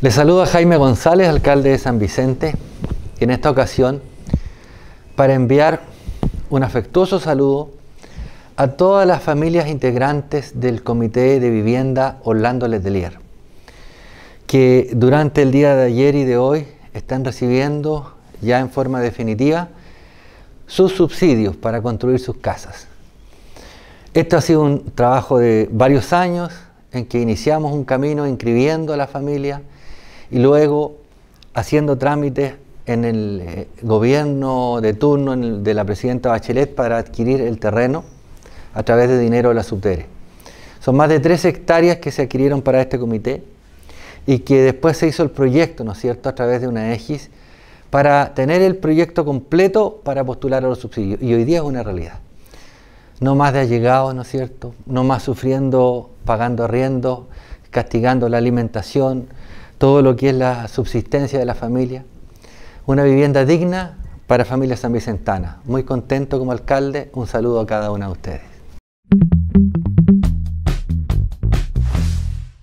Les a Jaime González, alcalde de San Vicente, en esta ocasión para enviar un afectuoso saludo a todas las familias integrantes del Comité de Vivienda Orlando Letelier, que durante el día de ayer y de hoy están recibiendo ya en forma definitiva sus subsidios para construir sus casas. Esto ha sido un trabajo de varios años en que iniciamos un camino inscribiendo a la familia, y luego haciendo trámites en el eh, gobierno de turno de la presidenta Bachelet para adquirir el terreno a través de dinero de la subtere. Son más de tres hectáreas que se adquirieron para este comité y que después se hizo el proyecto, ¿no es cierto?, a través de una EGIS para tener el proyecto completo para postular a los subsidios. Y hoy día es una realidad. No más de allegados, ¿no es cierto? No más sufriendo, pagando arriendo, castigando la alimentación, todo lo que es la subsistencia de la familia. Una vivienda digna para familia san vicentana. Muy contento como alcalde, un saludo a cada una de ustedes.